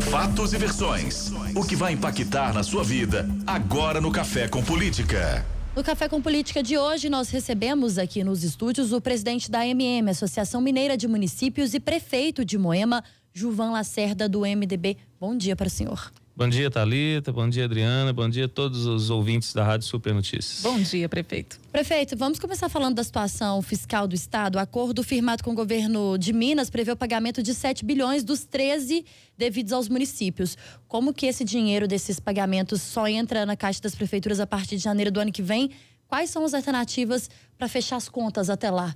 Fatos e versões. O que vai impactar na sua vida agora no Café com Política. No Café com Política de hoje, nós recebemos aqui nos estúdios o presidente da MM, Associação Mineira de Municípios, e prefeito de Moema, Juvan Lacerda, do MDB. Bom dia para o senhor. Bom dia, Talita. Bom dia, Adriana. Bom dia a todos os ouvintes da Rádio Super Notícias. Bom dia, prefeito. Prefeito, vamos começar falando da situação fiscal do Estado. O acordo firmado com o governo de Minas prevê o pagamento de 7 bilhões dos 13 devidos aos municípios. Como que esse dinheiro desses pagamentos só entra na Caixa das Prefeituras a partir de janeiro do ano que vem? Quais são as alternativas para fechar as contas até lá?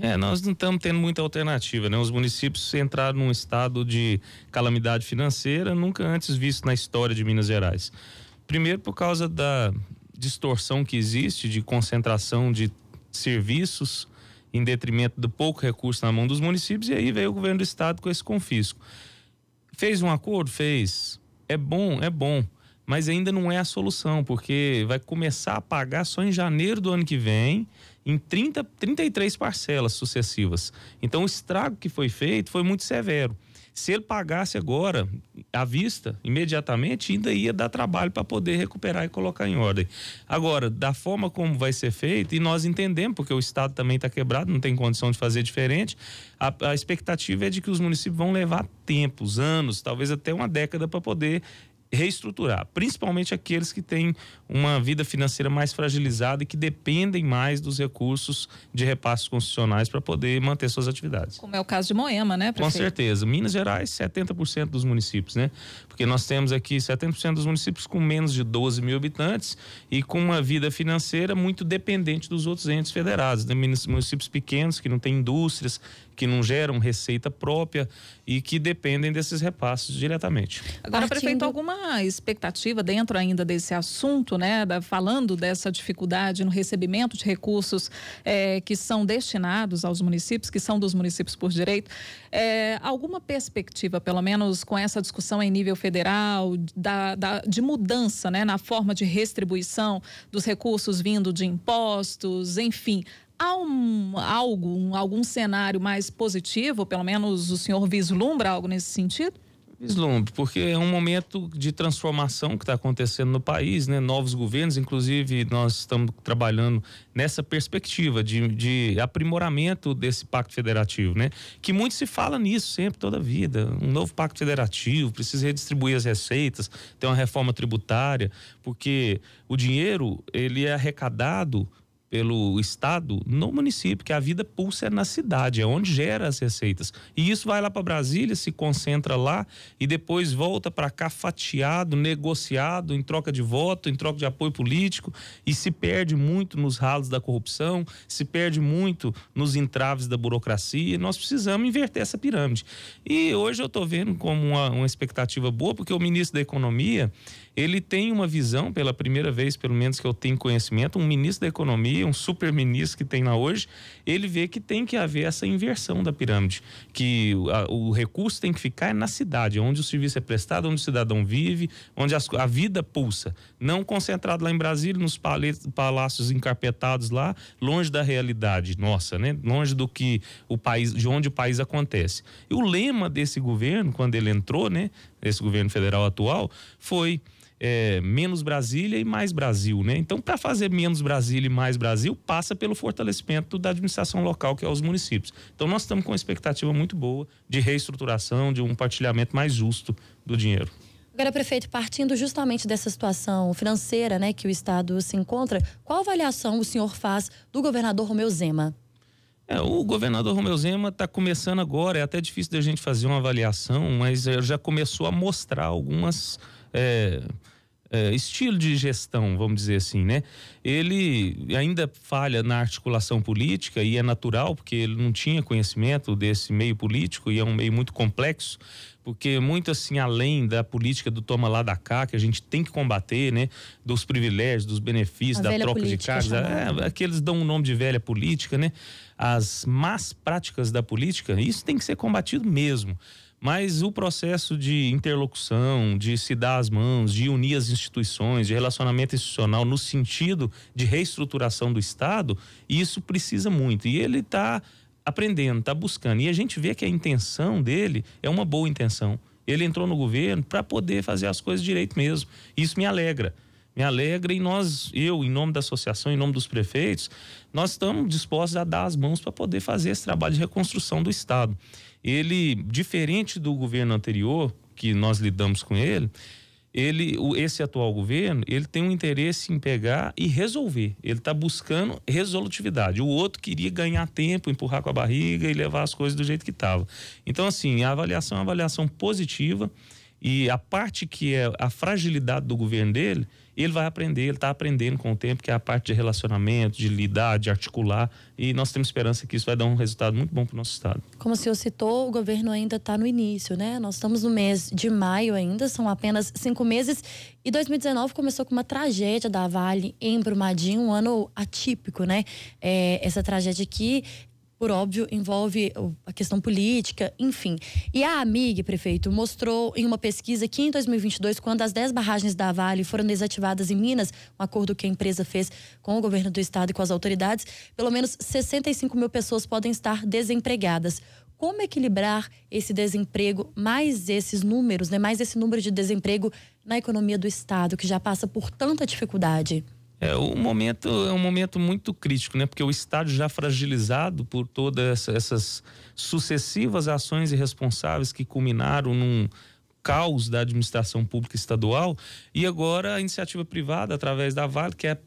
É, nós não estamos tendo muita alternativa, né? Os municípios entraram num estado de calamidade financeira nunca antes visto na história de Minas Gerais. Primeiro por causa da distorção que existe de concentração de serviços em detrimento do pouco recurso na mão dos municípios e aí veio o governo do estado com esse confisco. Fez um acordo? Fez. É bom, é bom mas ainda não é a solução, porque vai começar a pagar só em janeiro do ano que vem em 30, 33 parcelas sucessivas. Então o estrago que foi feito foi muito severo. Se ele pagasse agora, à vista, imediatamente, ainda ia dar trabalho para poder recuperar e colocar em ordem. Agora, da forma como vai ser feito, e nós entendemos, porque o Estado também está quebrado, não tem condição de fazer diferente, a, a, expectativa é de que os municípios vão levar tempos, anos, talvez até uma década para poder reestruturar, principalmente aqueles que têm uma vida financeira mais fragilizada e que dependem mais dos recursos de repasses constitucionais para poder manter suas atividades. Como é o caso de Moema, né, prefeito? Com certeza. Minas Gerais, 70% dos municípios, né? Porque nós temos aqui 70% dos municípios com menos de 12 mil habitantes e com uma vida financeira muito dependente dos outros entes federados, né? municípios pequenos que não têm indústrias, que não geram receita própria e que dependem desses repasses diretamente. Agora, Partindo... prefeito, alguma expectativa dentro ainda desse assunto, né, da, falando dessa dificuldade no recebimento de recursos é, que são destinados aos municípios, que são dos municípios por direito. É, alguma perspectiva, pelo menos com essa discussão em nível federal, da, da, de mudança né, na forma de restribuição dos recursos vindo de impostos, enfim, Há um, algo, um, algum cenário mais positivo, pelo menos o senhor vislumbra algo nesse sentido? Vislumbre, porque é um momento de transformação que está acontecendo no país, né? Novos governos, inclusive nós estamos trabalhando nessa perspectiva de, de aprimoramento desse pacto federativo, né? Que muito se fala nisso sempre, toda a vida. Um novo pacto federativo, precisa redistribuir as receitas, ter uma reforma tributária, porque o dinheiro, ele é arrecadado pelo estado no município, que a vida pulsa é na cidade, é onde gera as receitas. E isso vai lá para Brasília, se concentra lá e depois volta para cá fatiado, negociado em troca de voto, em troca de apoio político e se perde muito nos ralos da corrupção, se perde muito nos entraves da burocracia. Nós precisamos inverter essa pirâmide. E hoje eu estou vendo como uma, uma expectativa boa, porque o ministro da Economia ele tem uma visão, pela primeira vez, pelo menos que eu tenho conhecimento, um ministro da economia, um super ministro que tem lá hoje, ele vê que tem que haver essa inversão da pirâmide, que a, o recurso tem que ficar na cidade, onde o serviço é prestado, onde o cidadão vive, onde as, a vida pulsa, não concentrado lá em Brasília, nos paletos, palácios encarpetados lá, longe da realidade nossa, né? Longe do que o país, de onde o país acontece. E o lema desse governo, quando ele entrou, né? Esse governo federal atual, foi é, menos Brasília e mais Brasil, né? Então, para fazer menos Brasília e mais Brasil, passa pelo fortalecimento da administração local, que é os municípios. Então, nós estamos com uma expectativa muito boa de reestruturação, de um partilhamento mais justo do dinheiro. Agora, prefeito, partindo justamente dessa situação financeira né, que o Estado se encontra, qual avaliação o senhor faz do governador Romeu Zema? É, o governador Romeu Zema está começando agora, é até difícil da gente fazer uma avaliação, mas eh, já começou a mostrar algumas. É, é, estilo de gestão, vamos dizer assim, né? Ele ainda falha na articulação política e é natural, porque ele não tinha conhecimento desse meio político e é um meio muito complexo, porque muito assim além da política do toma lá da cá que a gente tem que combater, né, dos privilégios, dos benefícios, a da troca de cargos, é, é aqueles dão o um nome de velha política, né? As más práticas da política, isso tem que ser combatido mesmo. Mas o processo de interlocução, de se dar as mãos, de unir as instituições, de relacionamento institucional no sentido de reestruturação do Estado, isso precisa muito. E ele está aprendendo, está buscando. E a gente vê que a intenção dele é uma boa intenção. Ele entrou no governo para poder fazer as coisas direito mesmo. Isso me alegra. Me alegra e nós, eu, em nome da associação, em nome dos prefeitos, nós estamos dispostos a dar as mãos para poder fazer esse trabalho de reconstrução do Estado. Ele, diferente do governo anterior, que nós lidamos com ele, ele, esse atual governo, ele tem um interesse em pegar e resolver. Ele está buscando resolutividade. O outro queria ganhar tempo, empurrar com a barriga e levar as coisas do jeito que estava. Então, assim, a avaliação é uma avaliação positiva. E a parte que é a fragilidade do governo dele, ele vai aprender, ele está aprendendo com o tempo, que é a parte de relacionamento, de lidar, de articular. E nós temos esperança que isso vai dar um resultado muito bom para o nosso Estado. Como o senhor citou, o governo ainda está no início, né? Nós estamos no mês de maio ainda, são apenas cinco meses. E 2019 começou com uma tragédia da Vale em Brumadinho, um ano atípico, né? É, essa tragédia aqui por óbvio, envolve a questão política, enfim. E a AMIG, prefeito, mostrou em uma pesquisa que em 2022, quando as 10 barragens da Vale foram desativadas em Minas, um acordo que a empresa fez com o governo do estado e com as autoridades, pelo menos 65 mil pessoas podem estar desempregadas. Como equilibrar esse desemprego, mais esses números, né, mais esse número de desemprego na economia do estado, que já passa por tanta dificuldade? É um momento, é um momento muito crítico, né? Porque o estádio já fragilizado por todas essa, essas sucessivas ações irresponsáveis que culminaram num caos da administração pública estadual e agora a iniciativa privada através da Vale, que é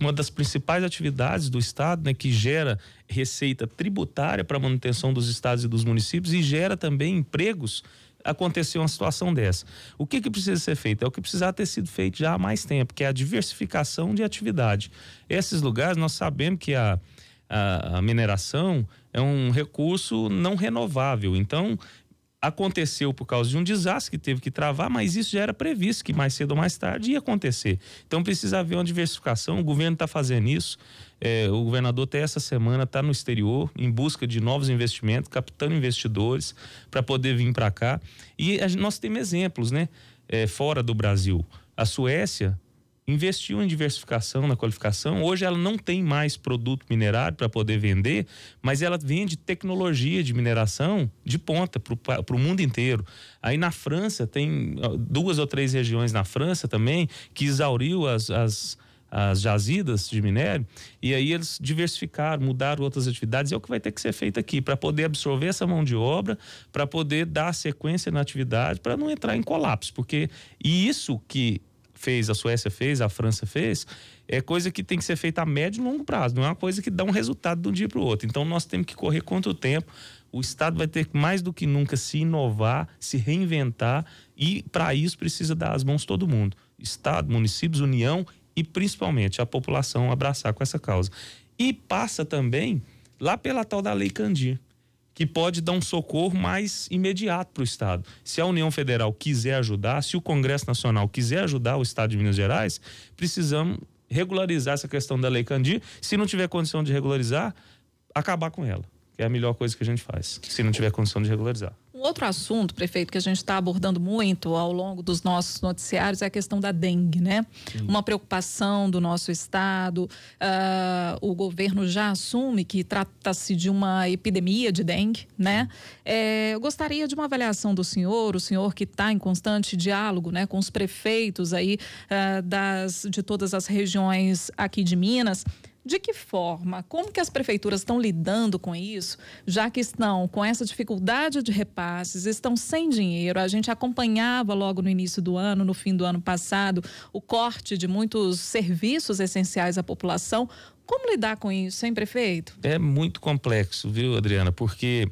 uma das principais atividades do estado, né, que gera receita tributária para manutenção dos estados e dos municípios e gera também empregos aconteceu uma situação dessa. O que, que precisa ser feito? É o que precisava ter sido feito já há mais tempo, que é a diversificação de atividade. Esses lugares, nós sabemos que a, a, a mineração é um recurso não renovável. Então, aconteceu por causa de um desastre que teve que travar, mas isso já era previsto que mais cedo ou mais tarde ia acontecer. Então precisa haver uma diversificação. O governo está fazendo isso. É, o governador até essa semana está no exterior em busca de novos investimentos, captando investidores para poder vir para cá. E a, nós temos exemplos, né? É, fora do Brasil, a Suécia investiu em diversificação na qualificação. Hoje ela não tem mais produto minerário para poder vender, mas ela vende tecnologia de mineração de ponta para o mundo inteiro. Aí na França tem duas ou três regiões na França também que exauriu as, as as jazidas de minério, e aí eles diversificaram, mudaram outras atividades, é o que vai ter que ser feito aqui, para poder absorver essa mão de obra, para poder dar sequência na atividade, para não entrar em colapso, porque e isso que fez, a Suécia fez, a França fez, é coisa que tem que ser feita a médio e longo prazo, não é uma coisa que dá um resultado de um dia para o outro. Então nós temos que correr contra o tempo. O Estado vai ter que mais do que nunca se inovar, se reinventar e para isso precisa dar as mãos todo mundo. Estado, municípios, União e principalmente a população abraçar com essa causa. E passa também lá pela tal da Lei Candir que pode dar um socorro mais imediato para o Estado. Se a União Federal quiser ajudar, se o Congresso Nacional quiser ajudar o Estado de Minas Gerais, precisamos regularizar essa questão da Lei Candir. Se não tiver condição de regularizar, acabar com ela, que é a melhor coisa que a gente faz, se não tiver condição de regularizar outro assunto, prefeito, que a gente está abordando muito ao longo dos nossos noticiários é a questão da dengue, né? Sim. Uma preocupação do nosso estado. Uh, o governo já assume que trata-se de uma epidemia de dengue, né? É, eu gostaria de uma avaliação do senhor, o senhor que está em constante diálogo, né, com os prefeitos aí uh, das de todas as regiões aqui de Minas. De que forma? Como que as prefeituras estão lidando com isso, já que estão com essa dificuldade de repasses, estão sem dinheiro? A gente acompanhava logo no início do ano, no fim do ano passado, o corte de muitos serviços essenciais à população. Como lidar com isso, hein, prefeito? É muito complexo, viu, Adriana? Porque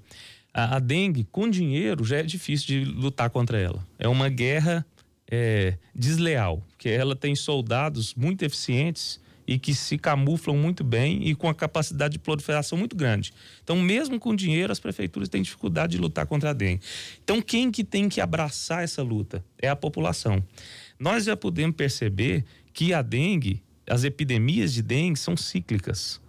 a, a dengue, com dinheiro, já é difícil de lutar contra ela. É uma guerra é, desleal, porque ela tem soldados muito eficientes e que se camuflam muito bem e com a capacidade de proliferação muito grande. Então, mesmo com dinheiro, as prefeituras têm dificuldade de lutar contra a dengue. Então, quem que tem que abraçar essa luta? É a população. Nós já podemos perceber que a dengue, as epidemias de dengue são cíclicas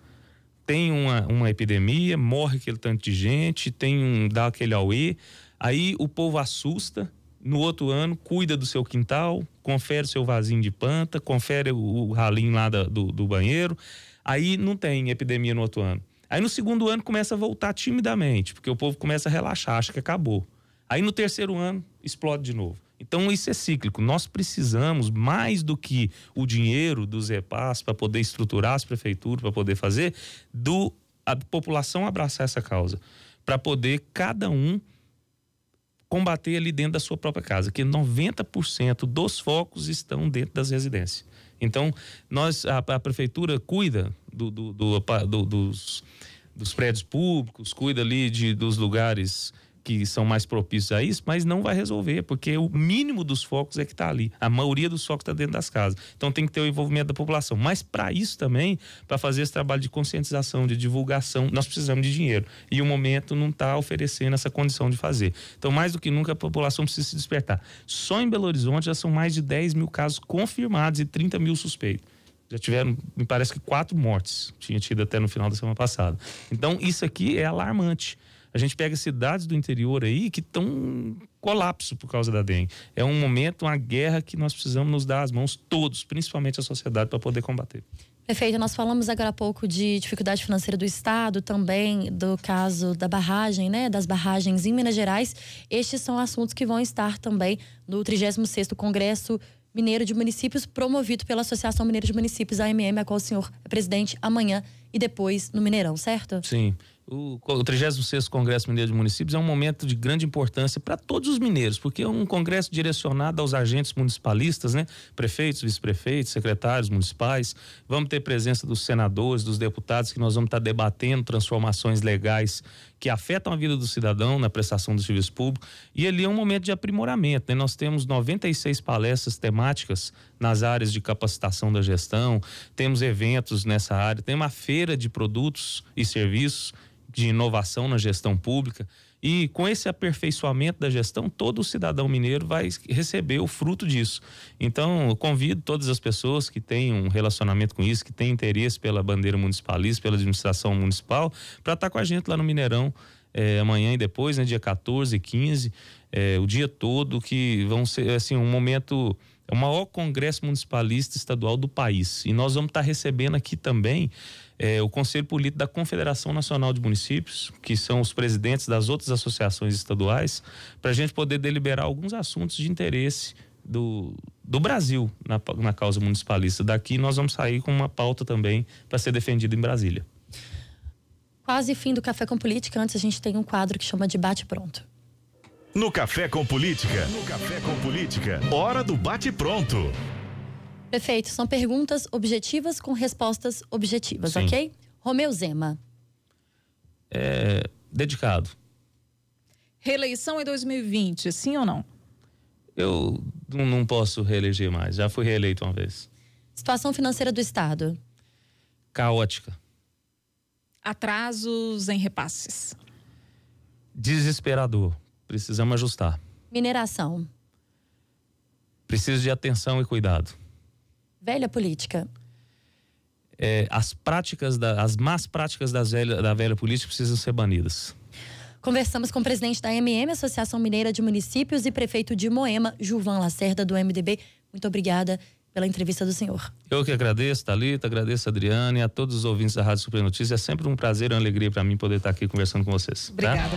tem uma, uma epidemia, morre aquele tanto de gente, tem um, dá aquele auê, aí o povo assusta, no outro ano cuida do seu quintal, confere o seu vasinho de planta, confere o, ralinho lá do, do banheiro. Aí não tem epidemia no outro ano. Aí no segundo ano começa a voltar timidamente, porque o povo começa a relaxar, acha que acabou. Aí no terceiro ano explode de novo. Então isso é cíclico. Nós precisamos mais do que o dinheiro dos repas para poder estruturar as prefeituras, para poder fazer, do a população abraçar essa causa, para poder cada um combater ali dentro da sua própria casa, que 90% dos focos estão dentro das residências. Então, nós, a, a prefeitura cuida do, do, do, dos, dos prédios públicos, cuida ali de, dos lugares que são mais propícios a isso, mas não vai resolver, porque o mínimo dos focos é que está ali. A maioria dos focos está dentro das casas. Então tem que ter o envolvimento da população. Mas para isso também, para fazer esse trabalho de conscientização, de divulgação, nós precisamos de dinheiro. E o momento não está oferecendo essa condição de fazer. Então, mais do que nunca, a população precisa se despertar. Só em Belo Horizonte já são mais de 10 mil casos confirmados e 30 mil suspeitos já tiveram, me parece que quatro mortes, tinha tido até no final da semana passada. Então, isso aqui é alarmante. A gente pega cidades do interior aí que estão colapso por causa da dengue. É um momento, uma guerra que nós precisamos nos dar as mãos todos, principalmente a sociedade, para poder combater. Perfeito. nós falamos agora há pouco de dificuldade financeira do Estado, também do caso da barragem, né, das barragens em Minas Gerais. Estes são assuntos que vão estar também no 36º Congresso Mineiro de Municípios, promovido pela Associação Mineira de Municípios, AMM, a qual o senhor é presidente, amanhã e depois no Mineirão, certo? Sim o 36 Congresso Mineiro de Municípios é um momento de grande importância para todos os mineiros, porque é um congresso direcionado aos agentes municipalistas, né? Prefeitos, vice-prefeitos, secretários municipais. Vamos ter presença dos senadores, dos deputados que nós vamos estar tá debatendo transformações legais que afetam a vida do cidadão na prestação do serviço público. E ali é um momento de aprimoramento, né? Nós temos 96 palestras temáticas nas áreas de capacitação da gestão, temos eventos nessa área, tem uma feira de produtos e serviços de inovação na gestão pública. E com esse aperfeiçoamento da gestão, todo cidadão mineiro vai receber o fruto disso. Então, convido todas as pessoas que têm um relacionamento com isso, que têm interesse pela bandeira municipalista, pela administração municipal, para estar tá com a gente lá no Mineirão. É, amanhã e depois, né, dia 14 e 15, é, eh, o dia todo, que vão ser assim, um momento é o maior congresso municipalista estadual do país. E nós vamos estar recebendo aqui também é, o Conselho Político da Confederação Nacional de Municípios, que são os presidentes das outras associações estaduais, para a gente poder deliberar alguns assuntos de interesse do, do Brasil na, na causa municipalista. Daqui nós vamos sair com uma pauta também para ser defendida em Brasília. Quase fim do Café com Política. Antes a gente tem um quadro que chama Debate Pronto. No Café com Política. No Café com Política. Hora do bate-pronto. Prefeito, são perguntas objetivas com respostas objetivas, Sim. ok? Romeu Zema. É, dedicado. Reeleição em 2020, sim ou não? Eu não posso reeleger mais, já fui reeleito uma vez. Situação financeira do Estado? Caótica. Atrasos em repasses? Desesperador precisamos ajustar. Mineração. Preciso de atenção e cuidado. Velha política. É, as práticas, da, as más práticas das velha, da velha política precisam ser banidas. Conversamos com o presidente da MM, Associação Mineira de Municípios, e prefeito de Moema, Juvan Lacerda, do MDB. Muito obrigada pela entrevista do senhor. Eu que agradeço, Thalita, agradeço a Adriane, a todos os ouvintes da Rádio Super Notícias. É sempre um prazer e uma alegria para mim poder estar aqui conversando com vocês. Tá? Obrigada. Tá?